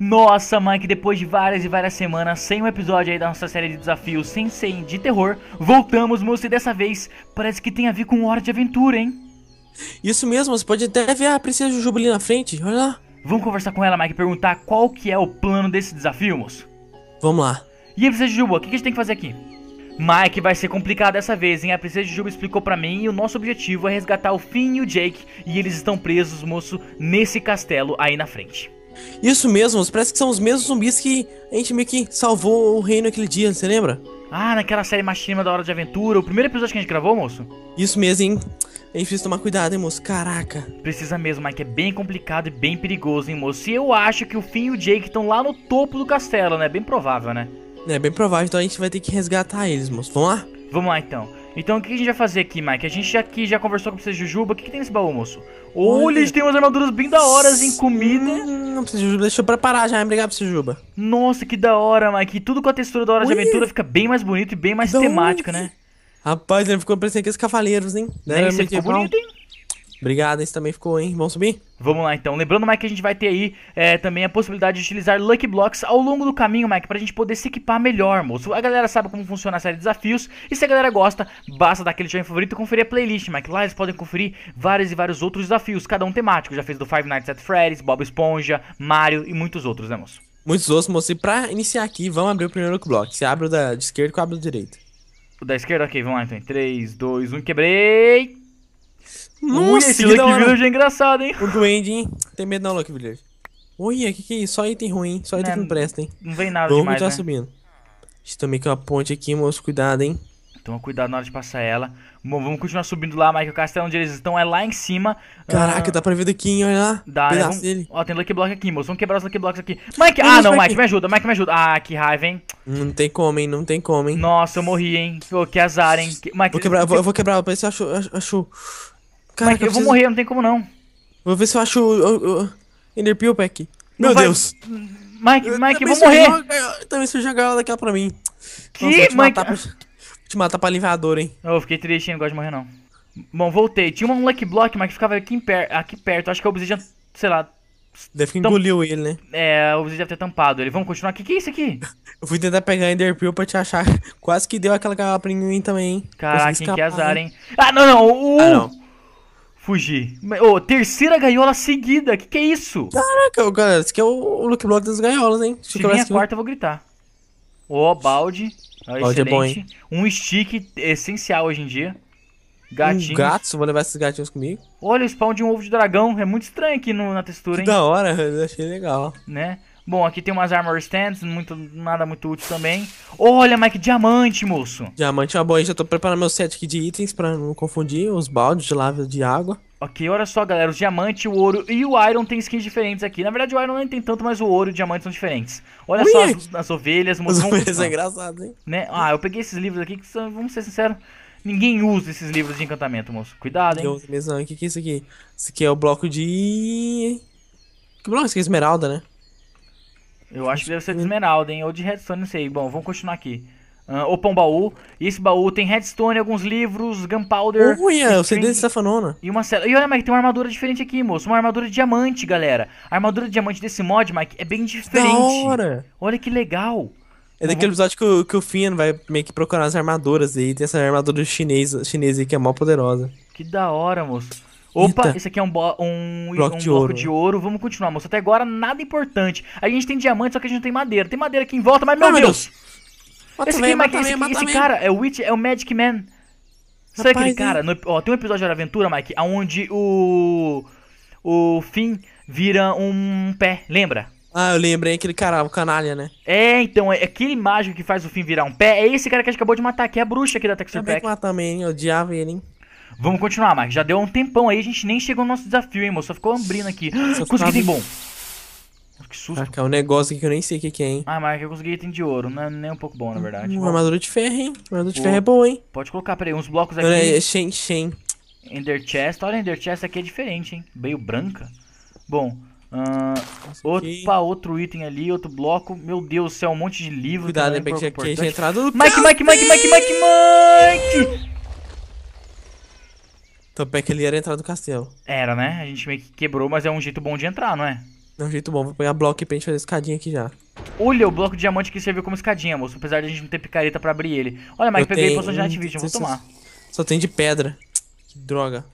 Nossa, Mike! depois de várias e várias semanas sem um episódio aí da nossa série de desafios sem ser de terror, voltamos, moço, e dessa vez parece que tem a ver com Hora de Aventura, hein? Isso mesmo, você pode até ver a Princesa Jujuba ali na frente, olha lá. Vamos conversar com ela, Mike, e perguntar qual que é o plano desse desafio, moço? Vamos lá. E aí, Princesa Jujuba, o que a gente tem que fazer aqui? Mike, vai ser complicado dessa vez, hein? A princesa Jujuba explicou para mim e o nosso objetivo é resgatar o Finn e o Jake e eles estão presos, moço, nesse castelo aí na frente. Isso mesmo, parece que são os mesmos zumbis que a gente meio que salvou o reino aquele dia, você lembra? Ah, naquela série Machinima da Hora de Aventura, o primeiro episódio que a gente gravou, moço? Isso mesmo, hein? A gente precisa tomar cuidado, hein, moço? Caraca. Precisa mesmo, Mike. É bem complicado e bem perigoso, hein, moço? E eu acho que o Finn e o Jake estão lá no topo do castelo, né? Bem provável, né? É, bem provável. Então a gente vai ter que resgatar eles, moço. Vamos lá? Vamos lá, então. Então o que a gente vai fazer aqui, Mike? A gente aqui já conversou com o Jujuba. O que, que tem nesse baú, moço? Olha, Olha. gente tem umas armaduras bem da hora em assim, comida. Hum, não precisa Jujuba. Deixa eu preparar já. Obrigado, Princesa Jujuba. Nossa, que da hora, Mike. tudo com a textura da hora Ui. de aventura fica bem mais bonito e bem mais da temática, onde? né? Rapaz, ele ficou parecendo aqueles cavaleiros, hein? Né? Você ficou bonito, hein? Obrigado, esse também ficou, hein? Vamos subir? Vamos lá, então. Lembrando, Mike, que a gente vai ter aí é, também a possibilidade de utilizar Lucky Blocks ao longo do caminho, Mike, pra gente poder se equipar melhor, moço. A galera sabe como funciona a série de desafios, e se a galera gosta, basta dar aquele joinha favorito e conferir a playlist, Mike. Lá eles podem conferir vários e vários outros desafios, cada um temático. Já fez do Five Nights at Freddy's, Bob Esponja, Mario e muitos outros, né, moço? Muitos outros, moço. E pra iniciar aqui, vamos abrir o primeiro Lucky Block. Você abre o da, esquerda e abre o da direita. O da esquerda? Ok, vamos lá, então. 3, 2, 1, quebrei! Nossa, Ui, esse Lucky Village é engraçado, hein? O duende, hein? Tem medo não, Lucky Village. Olha, que que é isso? Só item ruim, só item não, é, que não presta, hein? Não vem nada Vamos demais, tá né? subindo. Isso também que uma ponte aqui, moço. Cuidado, hein? Toma cuidado na hora de passar ela. Bom, vamos continuar subindo lá, Mike. O castelo onde eles estão é lá em cima. Caraca, ah, dá pra ver daqui, hein? Olha lá. Dá, né? vamos... dele. Ó, tem Lucky Block aqui, moço. Vamos quebrar os Lucky Blocks aqui. Mike! Ah, não, Mike, me ajuda, Mike, me ajuda. Ah, que raiva, hein? Não tem como, hein? Não tem como, hein? Nossa, eu morri, hein? Pô, que azar, hein? Mike, vou quebrar, que... vou, eu vou quebrar, parece achou, achou. Mike, eu, eu vou morrer, não tem como não. Vou ver se eu acho o, o, o Enderpeel Pack. Meu vai... Deus. Mike, Mike, eu, vou morrer. Joga, também se eu jogar ela daquela pra mim. Que, Nossa, vou te Mike? pra, vou te matar pra aliviador, hein. Eu fiquei triste, não gosto de morrer, não. Bom, voltei. Tinha um Lucky Block, mas que ficava aqui, per... aqui perto. Acho que o Obsidian, sei lá... Deve que tam... engoliu ele, né? É, o Obsidian deve ter tampado ele. Vamos continuar aqui. O que é isso aqui? eu fui tentar pegar Enderpeel pra te achar. Quase que deu aquela galera pra mim também, hein. Caraca, que azar, né? hein. Ah, não, não. Uh! Ah, não fugir. Ô, oh, terceira gaiola seguida, que que é isso? Caraca, galera, esse aqui é o, o look block das gaiolas, hein? Se vier a quarta, eu vou gritar. Ó, oh, balde. Ah, balde é bom, hein? Um stick essencial hoje em dia. Gatinhos. Um gato, vou levar esses gatinhos comigo. Olha, o spawn de um ovo de dragão. É muito estranho aqui no, na textura, hein? da hora, eu achei legal. Né? Bom, aqui tem umas armor stands, muito, nada muito útil também. Olha, Mike, diamante, moço. Diamante é uma boa, já tô preparando meu set aqui de itens pra não confundir os baldes de lava de água. Ok, olha só, galera, o diamante, o ouro e o iron tem skins diferentes aqui. Na verdade, o iron não tem tanto, mas o ouro e o diamante são diferentes. Olha Ui, só as, as ovelhas, moço. As ovelhas é engraçado, hein? Né? Ah, eu peguei esses livros aqui que, são, vamos ser sinceros, ninguém usa esses livros de encantamento, moço. Cuidado, hein? Deus, mesmo, o que que é isso aqui? Isso aqui é o bloco de... Que bloco? Isso aqui é esmeralda, né? Eu acho que deve ser de hum. esmeralda, hein? Ou de redstone, não sei. Bom, vamos continuar aqui. Uh, opa, um baú. E esse baú tem redstone, alguns livros, gunpowder. Olha, yeah, o CD de safanona. E uma cela. E olha, Mike, tem uma armadura diferente aqui, moço. Uma armadura de diamante, galera. A armadura de diamante desse mod, Mike, é bem diferente. Da hora. Olha que legal. É daquele uhum. episódio que o, que o Finn vai meio que procurar as armaduras. E tem essa armadura chinesa, chinesa aí que é mó poderosa. Que da hora, moço. Opa, Eita. esse aqui é um, bo um, bloco, um de, bloco ouro. de ouro. Vamos continuar, moço. Até agora nada importante. A gente tem diamante, só que a gente não tem madeira. Tem madeira aqui em volta, mas meu, meu Deus. Deus. esse, aqui, mata esse, esse, cara é o, Witch, é o Magic Man. Sabe aquele cara? No, ó, tem um episódio de Aventura, Mike, onde o. O Finn vira um pé, lembra? Ah, eu lembrei aquele cara, o canalha, né? É, então, é aquele mágico que faz o Finn virar um pé é esse cara que a gente acabou de matar, que é a bruxa aqui da Texture Pack. Eu também, eu odiava ele, hein? Vamos continuar, Mark. Já deu um tempão aí, a gente nem chegou no nosso desafio, hein, moço. Só ficou ambrindo aqui. Só Consegui item bom. Que susto. Caraca, é um negócio aqui que eu nem sei o que, é, hein. Ah, Mark, eu consegui item de ouro. Não é nem um pouco bom, na verdade. Uma armadura de ferro, hein. Armadura de ferro é boa, hein. Pode colocar, peraí, uns blocos aqui. Olha, Shen, Shen. Ender chest. Olha, Ender chest aqui é diferente, hein. Meio branca. Bom, Uh, opa, outro item ali, outro bloco. Meu Deus do céu, um monte de livro. Cuidado, né? Porque aqui é entrado. do. Mike, Mike, Mike, Mike, Mike, Mike! Também que ele era entrar no castelo. Era, né? A gente meio que quebrou, mas é um jeito bom de entrar, não é? É um jeito bom. Vou pegar bloco aqui pra gente fazer escadinha aqui já. Olha, o bloco de diamante que serviu como escadinha, moço. Apesar de a gente não ter picareta pra abrir ele. Olha, Mike, peguei a poção de Night Vou tomar. Só tem de pedra. Que droga.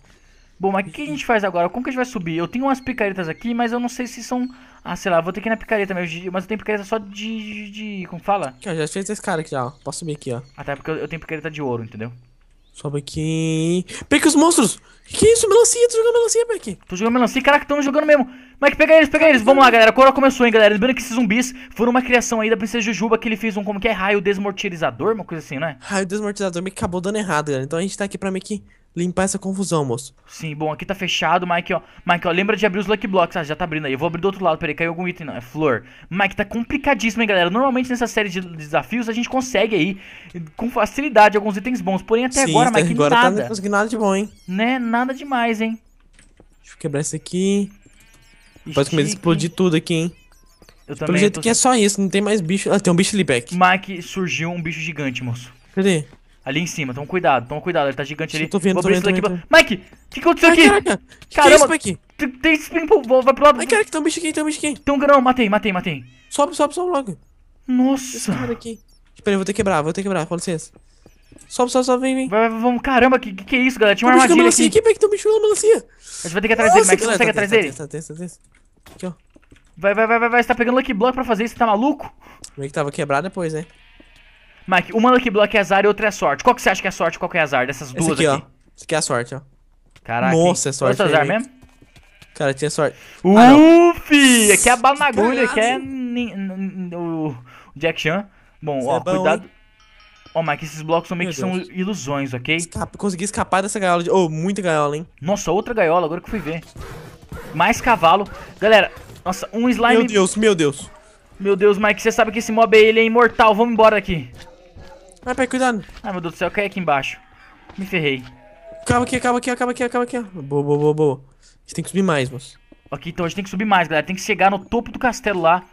Bom, mas o que a gente faz agora? Como que a gente vai subir? Eu tenho umas picaretas aqui, mas eu não sei se são... Ah, sei lá, vou ter que ir na picareta mesmo, mas eu tenho picareta só de... de, como fala? Aqui, ó, já fez esse cara aqui já, ó. Posso subir aqui, ó. Até ah, tá, porque eu tenho picareta de ouro, entendeu? Sobe aqui. Pegue os monstros! Que isso, melancia? tô jogando melancia, Mike? Tô jogando melancia, caraca, tão jogando mesmo. Mike, pega eles, pega eles. Vamos lá, galera. A coroa começou, hein, galera. Lembrando que esses zumbis foram uma criação aí da princesa Jujuba que ele fez um como que é raio desmortalizador uma coisa assim, né? Raio desmortalizador meio que acabou dando errado, galera. Então a gente tá aqui pra meio que limpar essa confusão, moço. Sim, bom, aqui tá fechado, Mike, ó. Mike, ó, lembra de abrir os Lucky Blocks. Ah, já tá abrindo aí. Eu vou abrir do outro lado, peraí, caiu algum item, não. É flor. Mike, tá complicadíssimo, hein, galera. Normalmente nessa série de desafios a gente consegue aí, com facilidade, alguns itens bons. Porém, até Sim, agora, Mike, agora tá nada. Tá não consegui nada de bom, hein. Né, nada demais, hein. Deixa eu quebrar isso aqui. Pode começar a explodir tudo aqui, hein. Eu Pelo jeito tô... que é só isso, não tem mais bicho. Ah, tem um bicho ali, back. Mike, surgiu um bicho gigante, moço. Cadê? Ali em cima, toma cuidado, toma cuidado, ele tá gigante Sim, ali. Tô vendo, vou abrir tô vendo, Mike, o que aconteceu Ai, aqui? Caraca, Caramba, que é isso, Tem spin, pô, vai pro lado. Ai, caraca, tem um bicho aqui, tem um bicho aqui. Tem um grão, matei, matei, matei. Sobe, sobe, sobe logo. Nossa. Esse cara aqui. Espera aí, vou ter que quebrar, vou ter que quebrar, com licença. Sobe, sobe, sobe, vem, vem. Vai, vai, vamos, caramba, que, que é isso, galera? Tinha uma armadilha aqui. Melancia aqui, Mike, tem um bicho na melancia. A gente vai ter que ir atrás dele, Mike, você consegue atrás dele? Aqui, ó. Vai, vai, vai, vai, vai, você tá pegando Lucky Block pra fazer isso, tá maluco? Meio que tava quebrado depois, né? Mike, uma Lucky Block é azar e outra é sorte. Qual que você acha que é sorte e qual que é azar dessas duas aqui, aqui? ó. Isso aqui é a sorte, ó. Caraca. Nossa, é sorte. Outro azar mesmo? Cara, tinha sorte. Ah, Aqui é a agulha, aqui é o Jack Chan. Bom, ó, é bom, cuidado. Hein? Ó, Mike, esses blocos são meio que são ilusões, ok? Escapa, consegui escapar dessa gaiola. De... Oh, muita gaiola, hein? Nossa, outra gaiola, agora que fui ver. Mais cavalo. Galera, nossa, um slime... Meu Deus, meu Deus. Meu Deus, Mike, você sabe que esse mob é, ele é imortal. Vamos embora daqui. Vai, pai, cuidado. Ai, meu Deus do céu, cai aqui embaixo. Me ferrei. Acaba aqui, acaba aqui, acaba aqui, acaba aqui. Boa, boa, boa, boa. A gente tem que subir mais, moço. Ok, então a gente tem que subir mais, galera. Tem que chegar no topo do castelo lá.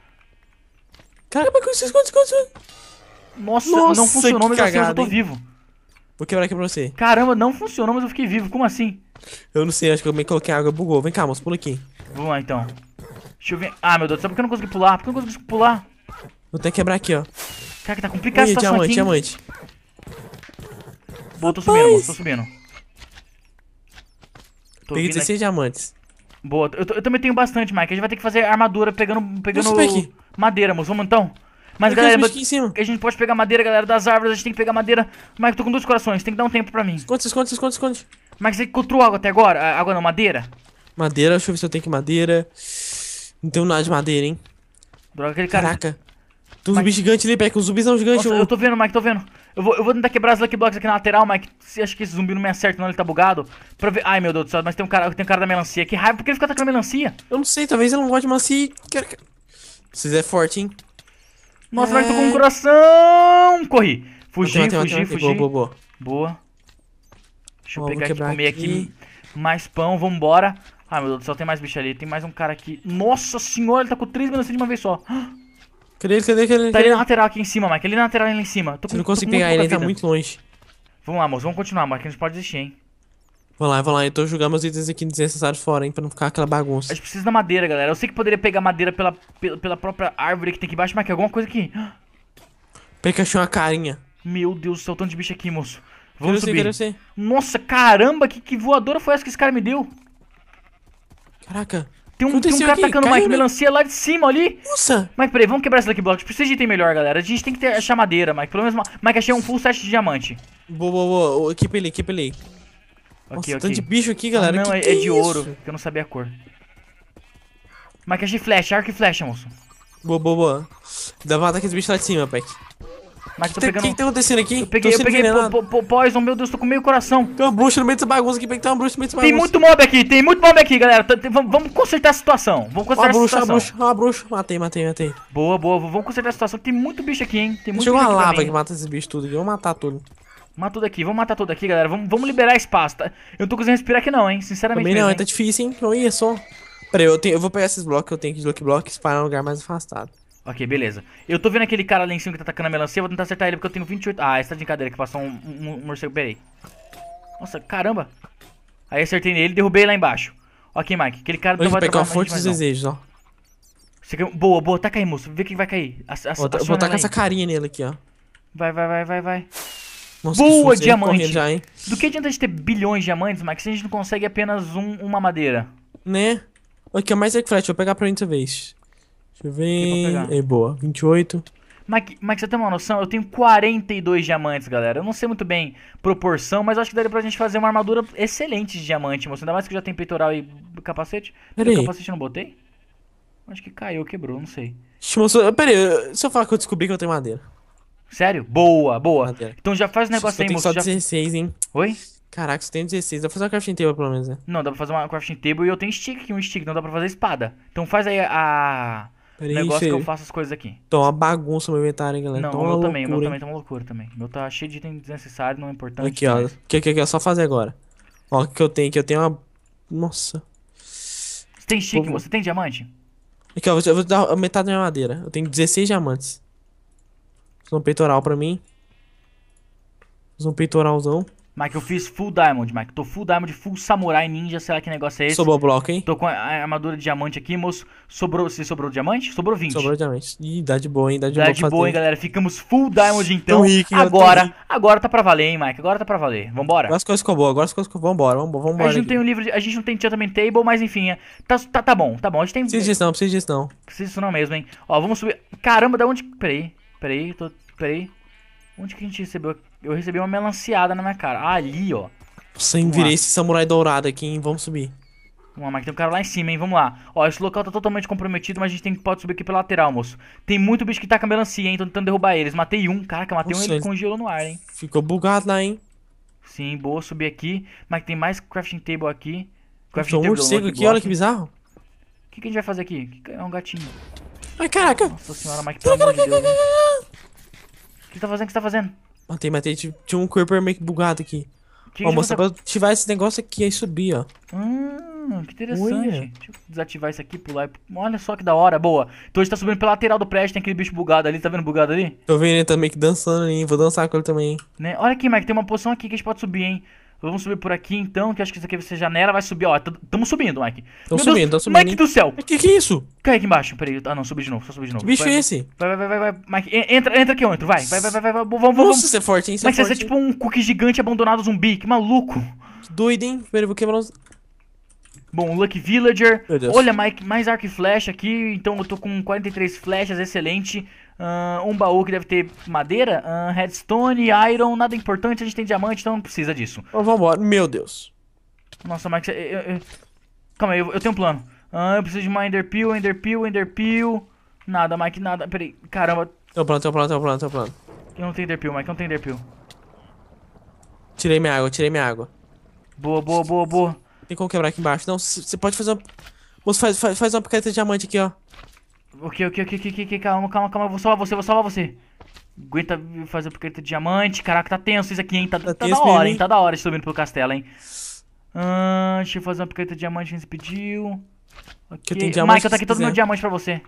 Caramba, esconde, esconde, esconde. Nossa, Nossa não funcionou, mas cagada, eu tô hein? vivo. Vou quebrar aqui pra você. Caramba, não funcionou, mas eu fiquei vivo. Como assim? Eu não sei, acho que eu que coloquei água bugou. Vem cá, moço, pula aqui. Vamos lá, então. Deixa eu ver. Ah, meu Deus, sabe por que eu não consegui pular? Por que eu não consegui pular? Vou até quebrar aqui, ó. Caraca, tá complicado? essa situação diamante, aqui. diamante. Boa, tô subindo, moço, tô subindo. Tô Peguei 16 aqui. diamantes. Boa, eu, eu, também tenho bastante, Mike. A gente vai ter que fazer armadura pegando, pegando madeira, moço. Vamos então? Mas, eu galera, mas, a gente pode pegar madeira, galera, das árvores. A gente tem que pegar madeira. Mike, tô com dois corações. Tem que dar um tempo pra mim. Esconde, esconde, esconde, esconde. Mike, você encontrou água até agora? Água não, madeira? Madeira, deixa eu ver se eu tenho que madeira. Não tenho nada de madeira, hein. Droga, aquele cara. Caraca. Tem uns zumbi gigante ali, Peck. Um zumbi não é gigante. Nossa, eu... eu tô vendo, Mike, tô vendo. Eu vou, eu vou tentar quebrar as Lucky Blocks aqui na lateral, Mike. Se acho que esse zumbi não me acerta, não, ele tá bugado. Pra ver. Ai, meu Deus do céu, mas tem um cara, tem um cara da melancia. Que raiva, por que ele fica atacando a melancia? Eu não sei, talvez ele não goste de melancia. Vocês é forte, hein? Nossa, é... Mike, tô com um é. coração! Corri. Fugi, matei, fugi, matei, fugi. Boa, boa, boa. Boa. Deixa eu pegar aqui, comer aqui. Mais pão, vambora. Ai, meu Deus do céu, tem mais bicho ali. Tem mais um cara aqui. Nossa senhora, ele tá com três melancia de uma vez só. Cadê ele? Cadê ele? Tá ali na lateral aqui em cima, Mike. ali na lateral ali em cima. Tô com, Você não consegue pegar ele, ele tá muito longe. Vamos lá, moço. Vamos continuar, Mike. A gente pode desistir, hein. Vou lá, vou lá. Eu tô jogando meus itens aqui desnecessários fora, hein, pra não ficar aquela bagunça. A gente precisa da madeira, galera. Eu sei que poderia pegar madeira pela, pela, pela própria árvore que tem aqui embaixo, Mike. alguma coisa aqui. Peguei que eu uma carinha. Meu Deus do céu, tanto de bicho aqui, moço. Vamos quero subir. Ser, quero ser. Nossa, caramba, que, que voadora foi essa que esse cara me deu? Caraca. Tem um, tem um cara aqui? atacando Caiu, Mike né? melancia lá de cima ali. Nossa! Mike, peraí, vamos quebrar esse Lucky Block. Precisa de item melhor, galera. A gente tem que ter achar madeira, Mike. Pelo menos. Mike, achei um full set de diamante. Boa, boa, boa. Equipe ele, equipe ele. Nossa, okay, tanto de bicho aqui, galera. Ah, não, que é, que é, é de isso? ouro, que eu não sabia a cor. Mike, achei flecha, arco e flecha, moço. Boa, boa, boa. Dá pra matar aqueles bichos lá de cima, Mike. Mas eu tô pegando... O que, que tá acontecendo aqui? Eu peguei, eu peguei poison, meu Deus, tô com meio coração. Tem uma bruxa no meio dessa bagunça aqui, tem uma bruxa no meio dessa bagunça. Tem muito mob aqui, tem muito mob aqui, galera. vamos, consertar a situação. Vamos consertar a situação. Uma bruxa, uma bruxa. Matei, matei, matei. Boa, boa. Vamos consertar a situação. Tem muito bicho aqui, hein. Tem muito Chegou uma lava que mata esses bichos tudo aqui. Vamos matar tudo. Mata tudo aqui, vamos matar tudo aqui, galera. Vamos, vamos liberar espaço, tá? Eu não tô conseguindo respirar aqui não, hein. Sinceramente Também não, mesmo, tá difícil, hein. ia só. Peraí, eu, tenho, eu vou pegar esses blocos que eu tenho aqui de Lucky Block e espalhar um lugar mais afastado. Ok, beleza. Eu tô vendo aquele cara lá em cima que tá atacando a melancia, eu vou tentar acertar ele porque eu tenho 28... Ah, essa tá de brincadeira que passou um, um, um morcego, peraí. Nossa, caramba. Aí acertei nele e derrubei lá embaixo. Ok, Mike, aquele cara Hoje não vai pegar a fonte dos desejos, ó. Boa, boa, taca aí, moço. Vê quem vai cair. A, a, vou, botar com essa carinha nele aqui, ó. Vai, vai, vai, vai, vai. Nossa, boa, diamante. Já, hein? Do que adianta a gente ter bilhões de diamantes, Mike, se a gente não consegue apenas um, uma madeira? Né? Aqui, é mais é que flash, vou pegar pra mim outra vez. Deixa eu ver. É boa, 28. mas mas você tem uma noção? Eu tenho 42 diamantes, galera. Eu não sei muito bem proporção, mas acho que daria pra gente fazer uma armadura excelente de diamante, moço. Ainda mais que eu já tenho peitoral e capacete. Peraí. Capacete eu não botei? Acho que caiu, quebrou, não sei. Moço, peraí, se eu falar que eu descobri que eu tenho madeira. Sério? Boa, boa. Madeira. Então já faz o negócio aí, moço. só já... 16, hein? Oi? Caraca, você tem 16. Dá pra fazer uma crafting table, pelo menos, né? Não, dá pra fazer uma crafting table e eu tenho stick aqui, um stick. Não dá pra fazer espada. Então faz aí a... Peraí, negócio cheio. que eu faço as coisas aqui. Então, uma bagunça meu inventário, hein, galera. Não, eu meu loucura, também, o meu hein? também tá uma loucura também. meu tá cheio de item desnecessário, não é importante. Aqui, ó. Né? O que, que, que é só fazer agora? Ó, o que eu tenho aqui? Eu tenho uma. Nossa. Você tem chique, você tem diamante? Aqui, ó, eu vou dar metade da minha madeira. Eu tenho 16 diamantes. Fiz um peitoral pra mim. Fiz um peitoralzão. Mike, eu fiz full diamond, Mike. Tô full diamond, full samurai ninja, sei lá que negócio é esse. Sobrou bloco, hein? Tô com a armadura de diamante aqui, moço. Sobrou, se sobrou diamante? Sobrou 20. Sobrou diamante. Ih, dá de boa, hein? Dá de dá boa. Dá de boa, hein, galera. Ficamos full diamond então. Tô rico, hein, agora, rico. agora tá pra valer, hein, Mike? Agora tá pra valer. Vambora. Agora as coisas ficou boa, agora as coisas ficou Vambora, vambora, vambora. A gente aqui. não tem um livro, de... a gente não tem também table, mas enfim, é, tá, tá, tá bom, tá bom. A gente tem. Precisa disso não, precisa disso não. Precisa disso não mesmo, hein? Ó, vamos subir. Caramba, da onde. Peraí, peraí, tô. Peraí. Onde que a gente recebeu aqui? eu recebi uma melanciada na minha cara. Ah, ali, ó. você envirei esse samurai dourado aqui, hein? Vamos subir. Vamos lá, mas tem um cara lá em cima, hein? Vamos lá. Ó, esse local tá totalmente comprometido, mas a gente tem, pode subir aqui pela lateral, moço. Tem muito bicho que tá com a melancia, hein? Tô tentando derrubar eles. Matei um, caraca, matei Nossa, um e ele congelou no ar, hein? Ficou bugado lá, hein? Sim, boa, subir aqui. Mas tem mais crafting table aqui. Crafting Nossa, table um morcego é aqui, olha que bizarro. O que, que, a gente vai fazer aqui? É um gatinho. Ai, caraca. Nossa senhora, Mike, pelo amor de Deus. O que tá fazendo? O que você tá fazendo? Matei, matei. Tinha um creeper meio que bugado aqui. Que ó, que pra ativar esse negócio aqui, aí subir, ó. Hum, que interessante. Deixa eu desativar isso aqui, pular. Olha só que da hora, boa. Então a gente tá subindo pela lateral do prédio, tem aquele bicho bugado ali, tá vendo bugado ali? Tô vendo ele também que dançando ali, vou dançar com ele também, hein. Né? Olha aqui, Mike, tem uma poção aqui que a gente pode subir, hein. Vamos subir por aqui então, que acho que isso aqui vai ser janela, vai subir, ó. Tamo subindo, Mike. Tamo subindo, Deus, subindo. Mike do céu. Que que é isso? Cai aqui embaixo, peraí. Ah, não, subi de novo, só subi de novo. Que bicho vai, é esse? Vai, vai, vai, vai, Mike. Entra, entra aqui, eu entro, vai. Vai, vai, vai, vai. vai. Vamos, vamos. Nossa, você é forte, hein? Você é forte, você é tipo um cookie gigante abandonado zumbi, que maluco. Que doido, hein? Peraí, vou quebrar os... Bom, Lucky Villager. Olha, Mike, mais arco e flecha aqui. Então eu tô com 43 flechas, excelente. Uh, um baú que deve ter madeira, uh, redstone, iron, nada importante. A gente tem diamante, então não precisa disso. Então vamos embora. Meu Deus. Nossa, Max, eu, eu, calma aí, eu, eu, tenho um plano. Uh, eu preciso de uma enderpeel, enderpeel, enderpeel. Nada, Mike, nada. Peraí, caramba. um plano, um plano, um plano, um plano. Eu não tenho enderpeel, Mike, eu não tenho enderpeel. Tirei minha água, tirei minha água. Boa, boa, boa, boa. Tem como quebrar aqui embaixo. Não, você pode fazer uma... Moço, faz, faz, faz uma picareta de diamante aqui, ó. Ok, ok, ok, ok, que, calma, calma, calma. Eu vou salvar você, vou salvar você. Aguenta fazer o piquete de diamante. Caraca, tá tenso isso aqui, hein? Tá, tá, tá da hora, hein? Tá da hora subindo pelo castelo, hein? Ah, deixa eu fazer uma piqueta de diamante que você pediu. Okay. Tem diamante Michael, aqui todo quiser. meu diamante pra você.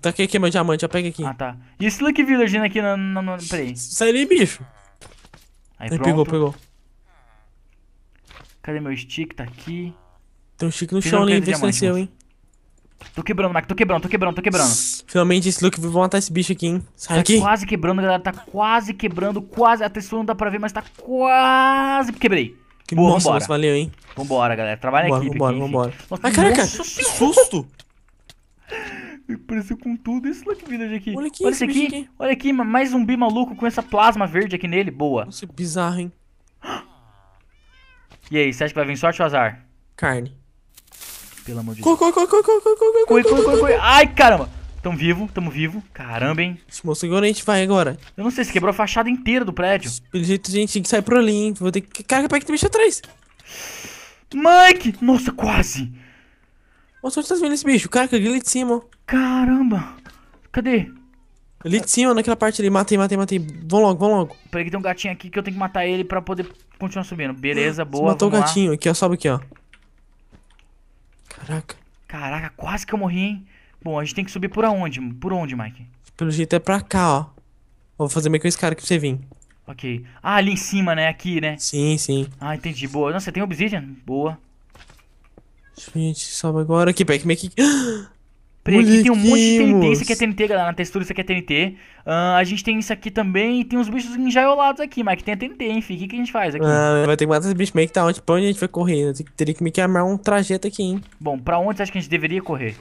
Tá aqui, aqui meu diamante, já pega aqui. Ah, tá. E esse Lucky Village né, aqui na... na, na... Peraí. Sai ali, bicho. Aí, Ele pegou, pegou. Cadê meu stick? Tá aqui. Tem um stick no Fiz chão ali, vê se hein? Tô quebrando, Mac, tô quebrando, tô quebrando, tô quebrando. Finalmente esse Luke vai matar esse bicho aqui, hein? Sai tá aqui. quase quebrando, galera. Tá quase quebrando, quase. A textura não dá pra ver, mas tá quase. Quebrei. Que Boa, nossa, vambora. valeu, hein? Vambora, galera. Trabalha vambora, aqui. Vambora, vambora, vambora. Ai, caraca, que susto! Apareceu com tudo esse Lucky Village aqui. Olha aqui, olha esse aqui. aqui. Olha aqui, mais zumbi maluco com essa plasma verde aqui nele. Boa. Nossa, bizarro, hein? E aí, você acha que vai vir sorte ou azar? Carne. Pelo amor de Deus. Corre, corre, corre, corre, corre, corre, corre, corre, Ai, caramba. Tamo vivo, tamo vivo. Caramba, hein. Moço, agora a gente vai agora. Eu não sei, se quebrou a fachada inteira do prédio. Pelo jeito, a gente, tem que sair por ali, hein. Vou ter que... Caraca, pega que bicho atrás. Mike! Nossa, quase. Nossa, onde tá vendo esse bicho? Caraca, ali de cima, ó. Caramba. Cadê? Ali de cima, naquela parte ali. Matei, matei, matei. Vão logo, vão logo. Peraí que tem um gatinho aqui que eu tenho que matar ele pra poder continuar subindo. Beleza, boa, Você matou o gatinho. Lá. Aqui, ó. Sobe aqui, ó. Caraca. Caraca, quase que eu morri, hein? Bom, a gente tem que subir por aonde? Por onde, Mike? Pelo jeito é pra cá, ó. Vou fazer meio que esse cara aqui pra você vir. Ok. Ah, ali em cima, né? Aqui, né? Sim, sim. Ah, entendi. Boa. Nossa, você tem obsidian? Boa. Gente, sobe agora. Aqui, pega meio que... Ah! Aqui tem um monte de TNT, isso aqui é TNT, galera, na textura isso aqui é TNT. Uh, ah, a gente tem isso aqui também e tem uns bichos enjaulados aqui, mas que tem a TNT, enfim, o que, que a gente faz aqui? Ah, vai ter que matar esses bichos meio que tá onde, pra onde a gente vai correr? Teria que me queimar um trajeto aqui, hein? Bom, pra onde você acha que a gente deveria correr?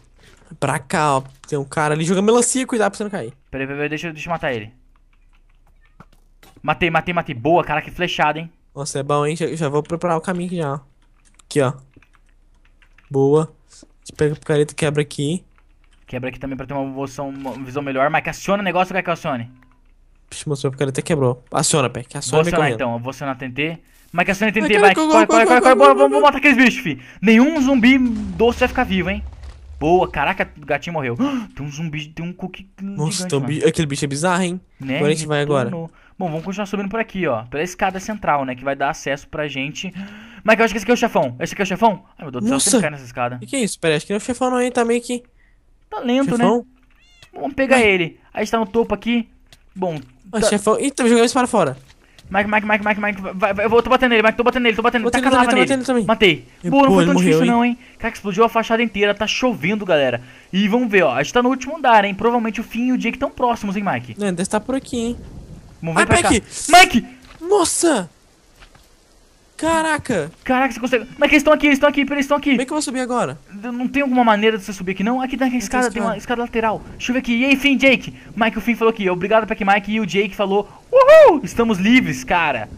Pra cá, ó. Tem um cara ali jogando melancia, cuidado pra você não cair. Peraí, peraí, peraí deixa, deixa eu matar ele. Matei, matei, matei. Boa, cara, que flechada, hein? Nossa, é bom, hein? Já, já vou preparar o caminho aqui já, ó. Aqui, ó. Boa. Pega o picareta, quebra aqui. Quebra aqui também pra ter uma visão, uma visão melhor. Mike, aciona o negócio, quer que eu acione? Pish, mostrou porque ele até quebrou. Aciona, Peck. Aciona, Vou acionar então, eu vou acionar TNT. Mike, aciona TNT, vai. Corre, corre, corre, corre, vamos matar aqueles bichos, fi. Nenhum zumbi doce vai ficar vivo, hein. Boa, caraca, o gatinho morreu. Tem um zumbi, tem um cookie Nossa, gigante, bicho, aquele bicho é bizarro, hein? Né? Agora a gente vai agora. Bom, vamos continuar subindo por aqui, ó. Pela escada central, né? Que vai dar acesso pra gente. Mike, eu acho que esse aqui é o chefão. Esse aqui é o chefão? Ai, meu Deus do céu, eu nessa escada. O que, que é isso? Pera, acho que não é o chefão não, hein? Tá meio que... Talento, tá né? chefão? né? Vamos pegar ele. Aí está no topo aqui. Bom. Tá... Chefão. tô jogando isso para fora. Mike, Mike, Mike, Mike, Mike. Vai, vai, eu vou, tô batendo nele, Mike, tô batendo nele, tô batendo nele. Tá casado tá nele. também. Matei. E, Boa, não foi tão difícil morreu, não, hein? Cara, explodiu a fachada inteira, tá chovendo, galera. E vamos ver, ó. A gente tá no último andar, hein? Provavelmente o fim e o Jake estão próximos, hein, Mike? Não, deve estar por aqui, hein? Vamos ver ah, pra Mike. Mike! Nossa! Caraca! Caraca, você consegue. Mas eles estão aqui, eles estão aqui, eles estão aqui. Como é que eu vou subir agora? Não tem alguma maneira de você subir aqui, não? Aqui na escada, escada, tem uma escada lateral. Deixa eu ver aqui. E aí, Finn, Jake? Mike, o Finn falou aqui. Obrigado, Pac Mike. E o Jake falou: Uhul! Estamos livres, cara.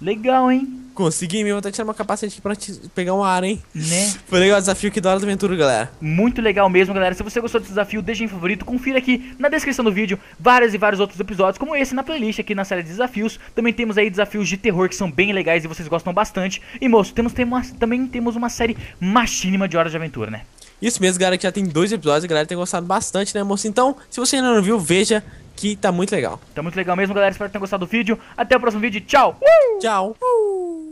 Legal, hein? Consegui mesmo, até tirar meu capacete aqui pra pegar um ar, hein? Né? Foi legal o desafio aqui da Hora da Aventura, galera. Muito legal mesmo, galera. Se você gostou desse desafio, deixa em favorito. Confira aqui na descrição do vídeo vários e vários outros episódios, como esse na playlist aqui na série de desafios. Também temos aí desafios de terror que são bem legais e vocês gostam bastante. E, moço, temos, também temos uma série machínima de Hora de Aventura, né? Isso mesmo, galera, que já tem dois episódios, a galera tem gostado bastante, né, moço? Então, se você ainda não viu, veja que tá muito legal. Tá muito legal mesmo, galera. Espero que tenham gostado do vídeo. Até o próximo vídeo. Tchau! Uh! Tchau! Uh!